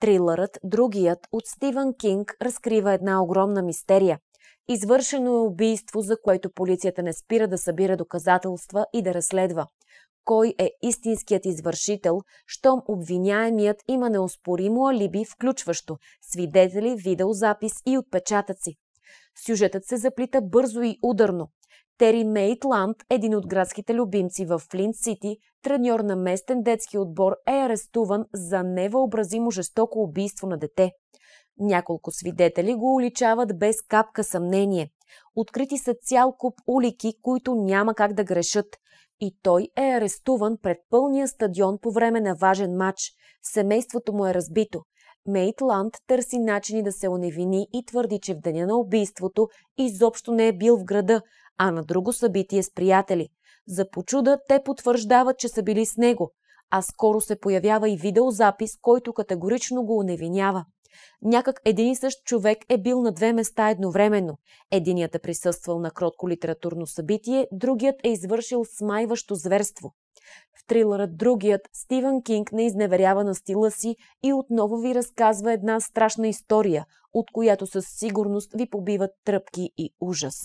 Трилърът, другият от Стивън Кинг, разкрива една огромна мистерия. Извършено е убийство, за което полицията не спира да събира доказателства и да разследва. Кой е истинският извършител, щом обвиняемият има неоспоримо алиби, включващо свидетели, видеозапис и отпечатъци. Сюжетът се заплита бързо и ударно. Тери Мейтланд, един от градските любимци в Флинт Сити, треньор на местен детски отбор, е арестуван за невъобразимо жестоко убийство на дете. Няколко свидетели го уличават без капка съмнение. Открити са цял куп улики, които няма как да грешат. И той е арестуван пред пълния стадион по време на важен матч. Семейството му е разбито. Мейтланд търси начини да се оневини и твърди, че в деня на убийството изобщо не е бил в града, а на друго събитие с приятели. За почуда те потвърждават, че са били с него, а скоро се появява и видеозапис, който категорично го оневинява. Някак един и същ човек е бил на две места едновременно. Единият е присъствал на кротко литературно събитие, другият е извършил смайващо зверство. В трилъра другият Стивън Кинг не изневерява на стила си и отново ви разказва една страшна история, от която със сигурност ви побиват тръпки и ужас.